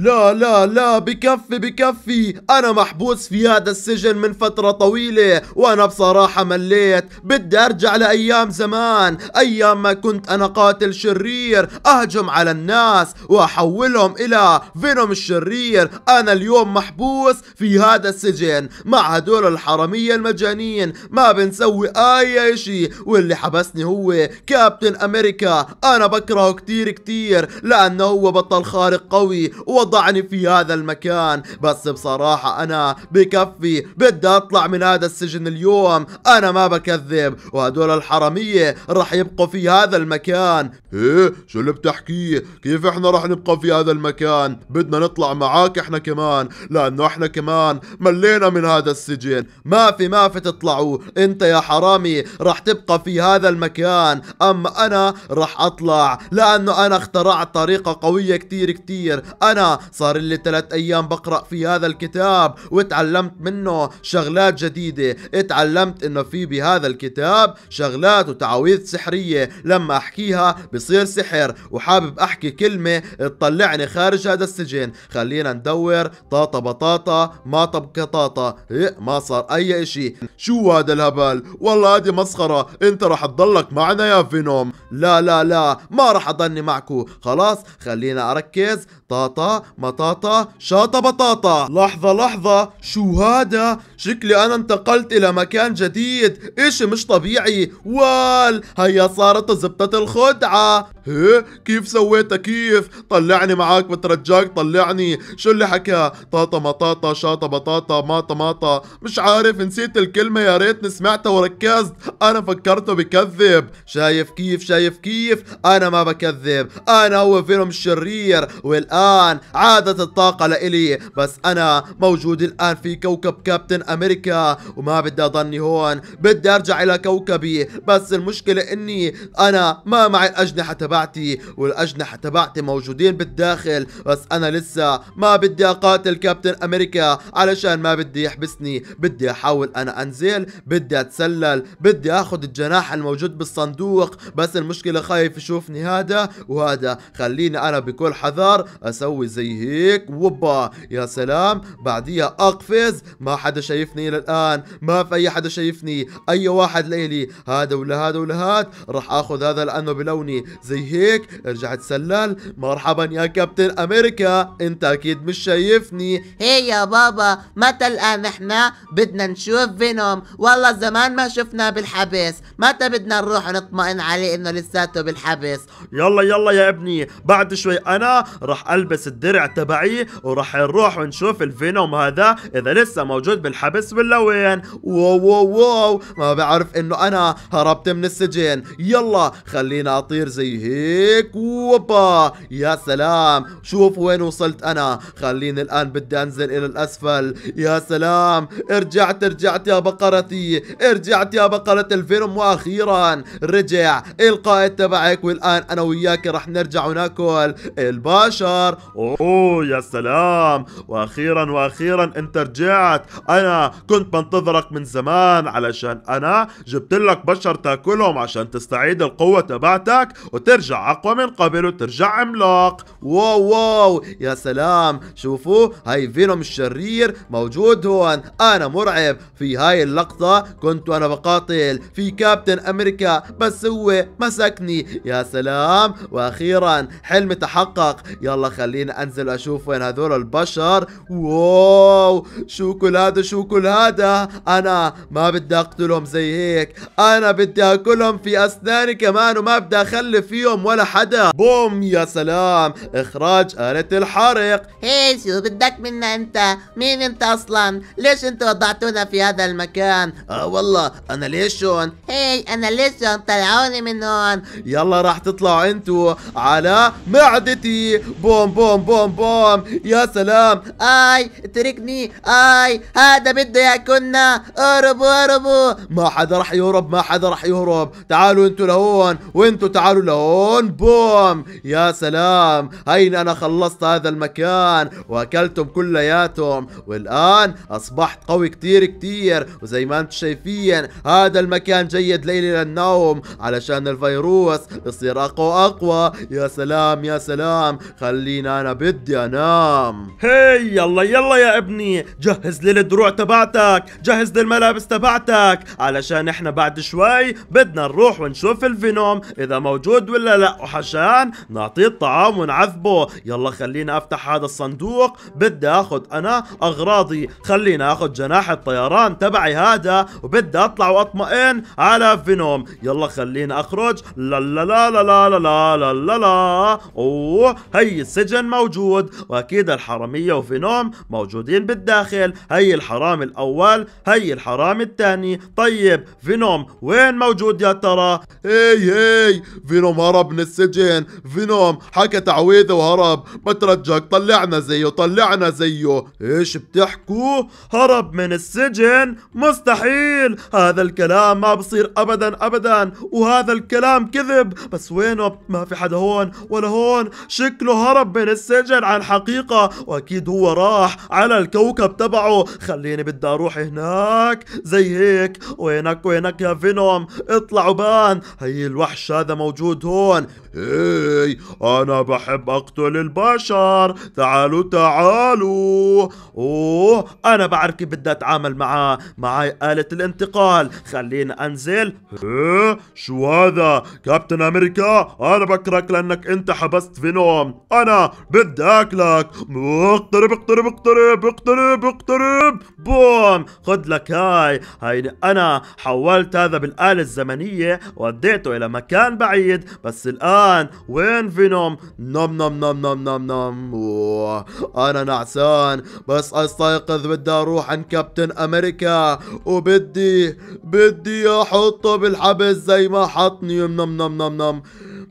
لا لا لا بكفي بكفي انا محبوس في هذا السجن من فترة طويلة وانا بصراحة مليت بدي ارجع لايام زمان ايام ما كنت انا قاتل شرير اهجم على الناس واحولهم الى فينوم الشرير انا اليوم محبوس في هذا السجن مع هدول الحرامية المجانين ما بنسوي اي شيء واللي حبسني هو كابتن امريكا انا بكرهه كتير كتير لانه هو بطل خارق قوي وضعني في هذا المكان بس بصراحة أنا بكفي بدي أطلع من هذا السجن اليوم أنا ما بكذب وهدول الحرامية رح يبقوا في هذا المكان إيه شو اللي بتحكيه كيف إحنا رح نبقى في هذا المكان بدنا نطلع معاك إحنا كمان لأنه إحنا كمان ملينا من هذا السجن ما في ما في تطلعوا أنت يا حرامي رح تبقى في هذا المكان أما أنا رح أطلع لأنه أنا اخترعت طريقة قوية كتير كتير أنا صار لي ثلاث ايام بقرا في هذا الكتاب وتعلمت منه شغلات جديده اتعلمت انه في بهذا الكتاب شغلات وتعاويذ سحريه لما احكيها بصير سحر وحابب احكي كلمه تطلعني خارج هذا السجن خلينا ندور طاطا بطاطا ما طب كطاطا إيه ما صار اي شيء شو هذا الهبل والله هذه مسخره انت رح تضلك معنا يا فينوم لا لا لا ما رح اضلني معكو خلاص خلينا اركز طاطا مطاطا شاطة بطاطا لحظة لحظة شو هذا شكلي أنا انتقلت إلى مكان جديد إشي مش طبيعي وال هيا صارت زبطة الخدعة ايه كيف سويتها كيف طلعني معاك بترجاك طلعني شو اللي حكى طاطا مطاطا شاطا بطاطا ماطا ماطا مش عارف نسيت الكلمة يا ريتني سمعتها وركزت انا فكرته بكذب شايف كيف شايف كيف انا ما بكذب انا هو فيلم الشرير والان عادت الطاقة لإلي بس انا موجود الان في كوكب كابتن امريكا وما بدي اضلني هون بدي ارجع الى كوكبي بس المشكلة اني انا ما معي الاجنحة تبعي تبعتي والاجنحه تبعتي موجودين بالداخل بس انا لسه ما بدي اقاتل كابتن امريكا علشان ما بدي يحبسني بدي احاول انا انزل بدي اتسلل بدي اخذ الجناح الموجود بالصندوق بس المشكله خايف يشوفني هذا وهذا خليني انا بكل حذر اسوي زي هيك وبا يا سلام بعديها اقفز ما حدا شايفني للان ما في اي حدا شايفني اي واحد ليلي هذا ولا هذا ولا هذا راح اخذ هذا لانه بلوني زي زي هيك رجعت سلال مرحبا يا كابتن امريكا انت اكيد مش شايفني هي يا بابا متى الان احنا بدنا نشوف فينوم والله زمان ما شفناه بالحبس متى بدنا نروح ونطمئن عليه انه لساته بالحبس يلا يلا يا ابني بعد شوي انا راح البس الدرع تبعي وراح نروح ونشوف الفينوم هذا اذا لسه موجود بالحبس ولا وين واو واو واو ما بعرف انه انا هربت من السجن يلا خلينا اطير زي هيك هيك وبا يا سلام شوف وين وصلت انا خليني الان بدي انزل الى الاسفل يا سلام رجعت رجعت يا بقرتي رجعت يا بقرة الفيلم واخيرا رجع القائد تبعك والان انا وياك رح نرجع وناكل البشر اوه يا سلام واخيرا واخيرا انت رجعت انا كنت بنتظرك من زمان علشان انا جبت لك بشر تاكلهم عشان تستعيد القوة تبعتك وترجع ترجع اقوى من قبل وترجع عملاق واو واو يا سلام شوفوا هاي فينوم الشرير موجود هون انا مرعب في هاي اللقطة كنت وانا بقاتل في كابتن امريكا بس هو مسكني يا سلام واخيرا حلمي تحقق يلا خليني انزل اشوف وين هذول البشر واو شو كل هذا شو كل هذا انا ما بدي اقتلهم زي هيك انا بدي اكلهم في اسناني كمان وما بدي اخلي فيهم اليوم ولا حدا بوم يا سلام اخراج آلة الحرق هي شو بدك منا انت مين انت اصلا ليش انت وضعتونا في هذا المكان اه والله انا ليش هون هي إيه، انا ليش هون طلعوني من هون يلا راح تطلعوا انتو على معدتي بوم بوم بوم بوم يا سلام اي اتركني اي هذا بده ياكلنا اهربوا اهربوا ما حدا راح يهرب ما حدا راح يهرب تعالوا انتو لهون وانتو تعالوا لهون هون بوم يا سلام هين انا خلصت هذا المكان واكلتهم كلياتهم والان اصبحت قوي كتير كتير وزي ما انتم شايفين هذا المكان جيد ليلي للنوم علشان الفيروس يصير اقوى اقوى يا سلام يا سلام خلينا انا بدي انام هي يلا يلا يا ابني جهز لي الدروع تبعتك جهز لي الملابس تبعتك علشان احنا بعد شوي بدنا نروح ونشوف الفينوم اذا موجود ولا لا وحشان نعطيه الطعام ونعذبه يلا خلينا افتح هذا الصندوق بدي اخذ انا اغراضي خلينا اخذ جناح الطيران تبعي هذا وبدي اطلع واطمئن على فينوم يلا خلينا اخرج لا لا لا لا لا لا لا لا لا اوه هي السجن موجود واكيد الحرامية وفينوم موجودين بالداخل هي الحرامي الاول هي الحرامي الثاني طيب فينوم وين موجود يا ترى اي اي فينوم هرب هرب من السجن فينوم حكى تعويذة وهرب بترجاك طلعنا زيه طلعنا زيه ايش بتحكوا هرب من السجن مستحيل هذا الكلام ما بصير ابدا ابدا وهذا الكلام كذب بس وينه ما في حدا هون ولا هون شكله هرب من السجن عن حقيقة واكيد هو راح على الكوكب تبعه خليني بدي اروح هناك زي هيك وينك وينك يا فينوم اطلع وبان هي الوحش هذا موجود هون هون هي إيه، انا بحب اقتل البشر تعالوا تعالوا اوه انا بعرف كيف بدي اتعامل معاه معي آلة الانتقال خليني انزل ايه شو هذا كابتن امريكا انا بكرك لانك انت حبست فينوم انا بدي اكلك اقترب اقترب اقترب اقترب اقترب بوم خد لك هاي هاي انا حولت هذا بالآلة الزمنية وديته الى مكان بعيد بس بس الآن وين فينوم نم نم نم نم نم نم أنا نعسان بس أستيقظ بدي أروح عند كابتن أمريكا وبدي بدي أحطه بالحبس زي ما حطني نم نم نم نم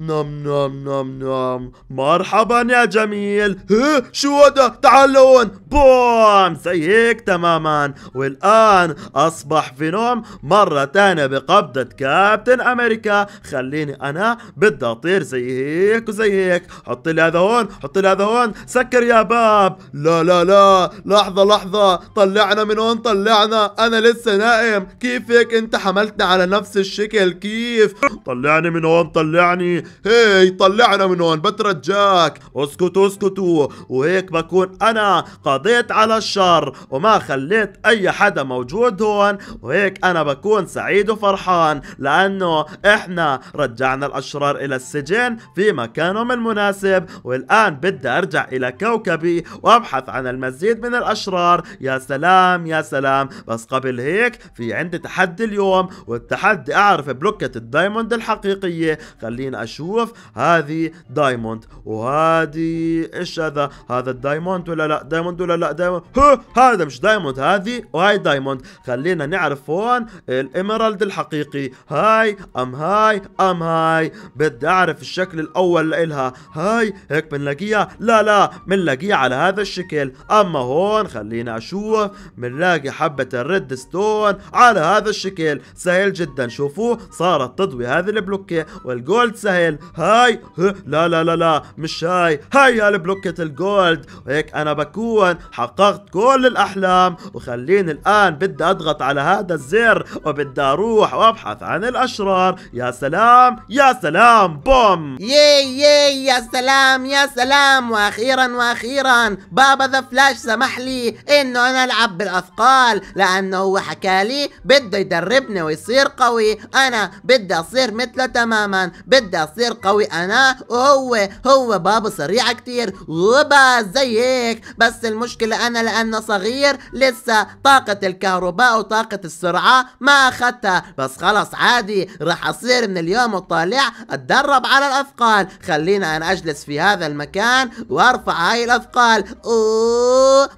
نم نم نم نم مرحبا يا جميل ها شو هذا تعال هون بوم زي هيك تماما والان اصبح في نوم مرة تانية بقبضة كابتن امريكا خليني انا بدي اطير زي هيك وزي هيك حط لي هذا هون حط لي هذا هون سكر يا باب لا لا لا لحظة لحظة طلعنا من هون طلعنا انا لسه نائم كيف هيك انت حملتني على نفس الشكل كيف طلعني من هون طلعني هي طلعنا من هون بترجاك اسكتوا اسكتوا وهيك بكون انا قضيت على الشر وما خليت اي حدا موجود هون وهيك انا بكون سعيد وفرحان لانه احنا رجعنا الاشرار الى السجن في مكانهم المناسب والان بدي ارجع الى كوكبي وابحث عن المزيد من الاشرار يا سلام يا سلام بس قبل هيك في عندي تحدي اليوم والتحدي اعرف بلوكة الدايموند الحقيقية خلينا اشوف هذه دايموند وهذه ايش هذا هذا الدايموند ولا لا دايموند ولا لا دايموند هو هذا مش دايموند هذه وهاي دايموند خلينا نعرف هون الاميرالد الحقيقي هاي ام هاي ام هاي بدي اعرف الشكل الاول لها هاي هيك بنلاقيها لا لا بنلاقيها على هذا الشكل اما هون خلينا اشوف بنلاقي حبة الريد ستون على هذا الشكل سهل جدا شوفوا صارت تضوي هذه البلوكة والجولد سهل سهل هاي لا لا لا لا مش هاي هاي البلوكة الجولد وهيك انا بكون حققت كل الاحلام وخليني الان بدي اضغط على هذا الزر وبدي اروح وابحث عن الاشرار يا سلام يا سلام بوم ياي ياي يا سلام يا سلام واخيرا واخيرا بابا ذا فلاش سمح لي انه انا العب بالاثقال لانه هو حكى لي بده يدربني ويصير قوي انا بدي اصير مثله تماما بدي اصير قوي انا وهو هو بابا سريع كتير وبا زيك بس المشكلة انا لانه صغير لسه طاقة الكهرباء وطاقة السرعة ما اخدتها بس خلص عادي راح اصير من اليوم وطالع اتدرب على الاثقال خلينا انا اجلس في هذا المكان وارفع هاي الاثقال اوه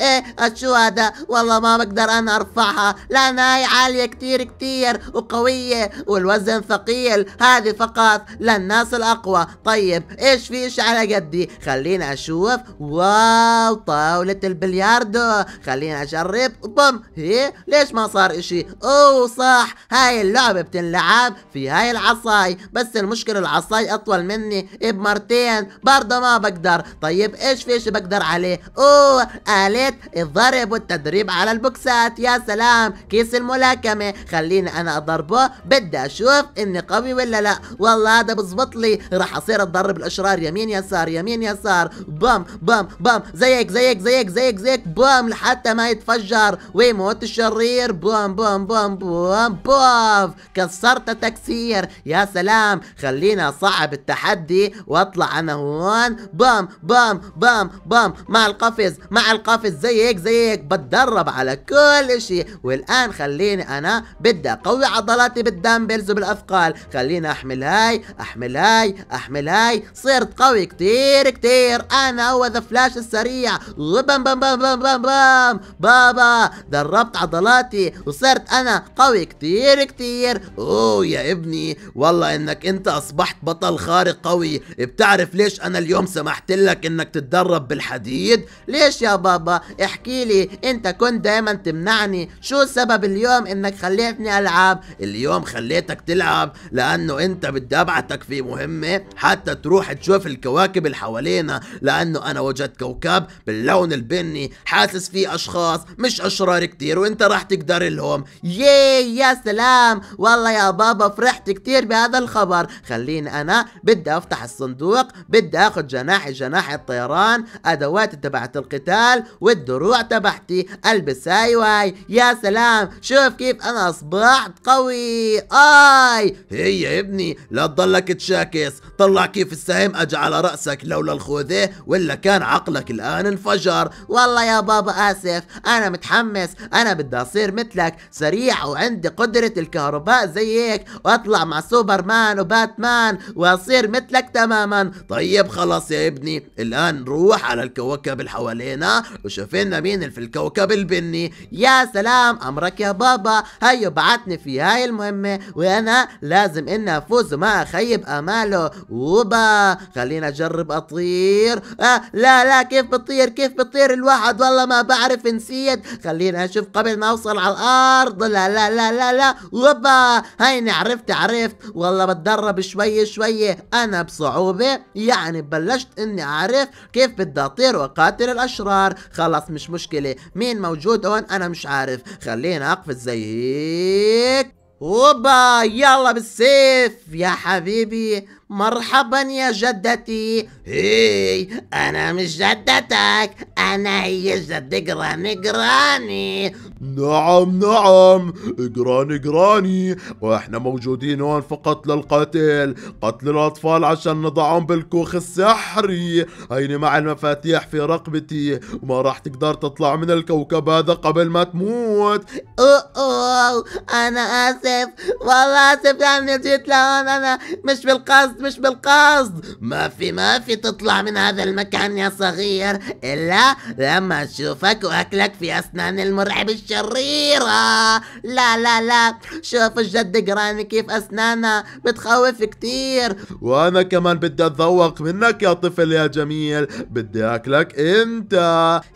ايه الشهداء والله ما بقدر انا ارفعها لانها هي عالية كتير كتير وقوية والوزن ثقيل هذه فقط للناس الاقوى طيب ايش في ايش على قدي خلينا اشوف واو طاولة البلياردو خلينا اجرب بوم هي ليش ما صار اشي اوه صح هاي اللعبة بتنلعب في هاي العصاي بس المشكلة العصاي اطول مني بمرتين برضه ما بقدر طيب ايش في ايش بقدر عليه اوه اليه كيت الضرب والتدريب على البوكسات يا سلام كيس الملاكمة خليني أنا أضربه بدي أشوف إني قوي ولا لا والله هذا بزبط لي راح أصير أضرب الأشرار يمين يسار يمين يسار بام بام بام زيك زيك زيك زيك زيك بام لحتى ما يتفجر ويموت الشرير بام بام بام بام بوف كسرت تكسير يا سلام خلينا صعب التحدي واطلع انا هون بام بام بام بام مع القفز مع القفز زيك زيك بتدرب على كل شيء والان خليني انا بدي اقوي عضلاتي بالدمبلز وبالاثقال خليني احمل هاي احمل هاي احمل هاي صرت قوي كتير كتير انا ذا فلاش السريع بام بام بام بام بام بام بابا دربت عضلاتي وصرت انا قوي كتير كتير اوه يا ابني والله انك انت اصبحت بطل خارق قوي بتعرف ليش انا اليوم سمحت لك انك تتدرب بالحديد ليش يا بابا احكي لي انت كنت دايما تمنعني شو سبب اليوم انك خليتني العب اليوم خليتك تلعب لانه انت بدي ابعتك في مهمة حتى تروح تشوف الكواكب اللي حوالينا لانه انا وجدت كوكب باللون البني حاسس فيه اشخاص مش اشرار كتير وانت راح تقدر لهم ياي يا سلام والله يا بابا فرحت كتير بهذا الخبر خليني انا بدي افتح الصندوق بدي اخذ جناحي جناح الطيران ادواتي تبعت القتال و الدروع تبعتي البس هاي واي يا سلام شوف كيف انا اصبحت قوي اي هي يا ابني لا تضلك تشاكس طلع كيف السهم اجى على راسك لولا الخوذه ولا كان عقلك الان انفجر والله يا بابا اسف انا متحمس انا بدي اصير مثلك سريع وعندي قدره الكهرباء زيك واطلع مع سوبرمان وباتمان واصير مثلك تماما طيب خلاص يا ابني الان نروح على الكواكب اللي حوالينا وشوف فينا مين في الكوكب البني يا سلام امرك يا بابا هيو بعتني في هاي المهمة وانا لازم اني افوز وما اخيب اماله وبا خلينا اجرب اطير آه لا لا كيف بطير كيف بطير الواحد والله ما بعرف نسيت خلينا اشوف قبل ما اوصل على الارض لا لا لا لا لا وبا هيني عرفت عرفت والله بتدرب شوي شوي انا بصعوبة يعني بلشت اني اعرف كيف بدي اطير واقاتل الاشرار خلاص خلص مش مشكلة مين موجود هون انا مش عارف خلينا اقفز زي هيك اوبا يلا بالسيف يا حبيبي مرحبا يا جدتي هي انا مش جدتك انا هي جد جراني جراني نعم نعم جراني جراني واحنا موجودين هون فقط للقتل قتل الاطفال عشان نضعهم بالكوخ السحري هيني مع المفاتيح في رقبتي وما راح تقدر تطلع من الكوكب هذا قبل ما تموت أوه أوه انا اسف والله اسف يعني جيت لهون انا مش بالقصد بالقصد مش بالقصد ما في ما في تطلع من هذا المكان يا صغير إلا لما أشوفك وأكلك في أسنان المرعب الشريرة لا لا لا شوف الجد قراني كيف أسنانها بتخوف كتير وأنا كمان بدي أتذوق منك يا طفل يا جميل بدي أكلك أنت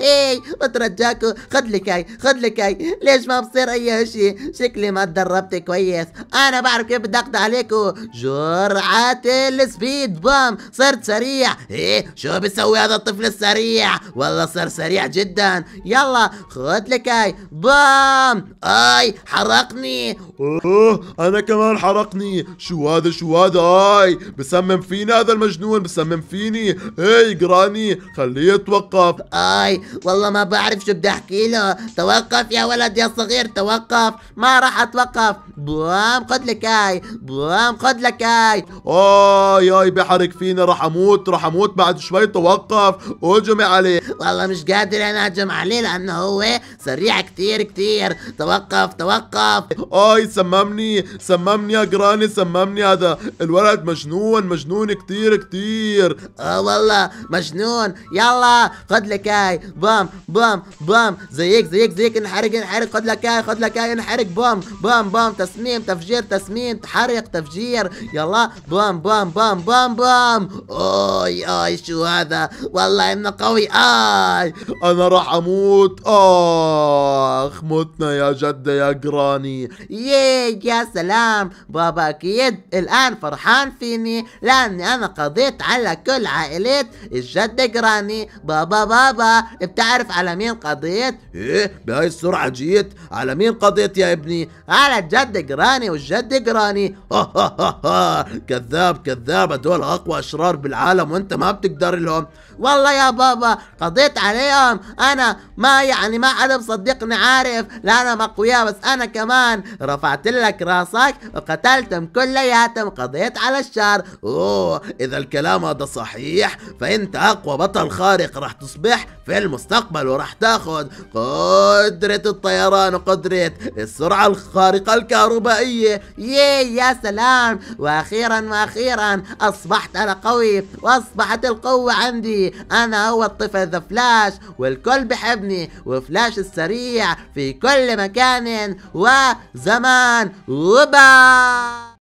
إي بترجاكو خد لك هاي خد لك هاي ليش ما بصير أي شيء شكلي ما تدربت كويس أنا بعرف كيف بدي أقضي عليكو جرعتي السبيد بام صرت سريع ايه شو بيسوي هذا الطفل السريع والله صار سريع جدا يلا خذ لك اي بام اي حرقني اوه انا كمان حرقني شو هذا شو هذا اي بسمم فيني هذا المجنون بسمم فيني اي قراني خليه يتوقف اي والله ما بعرف شو بدي احكي له توقف يا ولد يا صغير توقف ما راح اتوقف بام خذ لك اي بام خذ لك اي اوه اي اي بيحرك فينا راح اموت راح اموت بعد شوي توقف اهجمي عليه والله مش قادر انا اهجم عليه لانه هو سريع كثير كثير توقف توقف اي سممني سممني يا جراني سممني هذا الولد مجنون مجنون كثير كثير اه والله مجنون يلا خد لك هاي بام بام بام زيك زيك زيك انحرق انحرق خد لك هاي خد لك هاي انحرق بام بام بام تسميم تفجير تسميم تحرق تفجير يلا بام بام بام بام بام بام اوي اوي شو هذا والله انه قوي اي انا راح اموت اخ متنا يا جدة يا جراني ياي يا سلام بابا اكيد الان فرحان فيني لاني انا قضيت على كل عائلة الجدة جراني بابا بابا بتعرف على مين قضيت ايه بهاي السرعة جيت على مين قضيت يا ابني على الجد جراني والجد جراني كذاب كذابه دول اقوى اشرار بالعالم وانت ما بتقدر لهم والله يا بابا قضيت عليهم انا ما يعني ما حدا مصدقني عارف لا انا مقوية بس انا كمان رفعت لك راسك وقتلتهم كلياتهم قضيت على الشر اوه اذا الكلام هذا صحيح فانت اقوى بطل خارق راح تصبح في المستقبل وراح تاخذ قدرة الطيران وقدرة السرعة الخارقة الكهربائية ياي يا سلام واخيرا واخيرا أخيرا أصبحت أنا قوي وأصبحت القوة عندي أنا هو الطفل ذا فلاش والكل بحبني وفلاش السريع في كل مكان وزمان وبا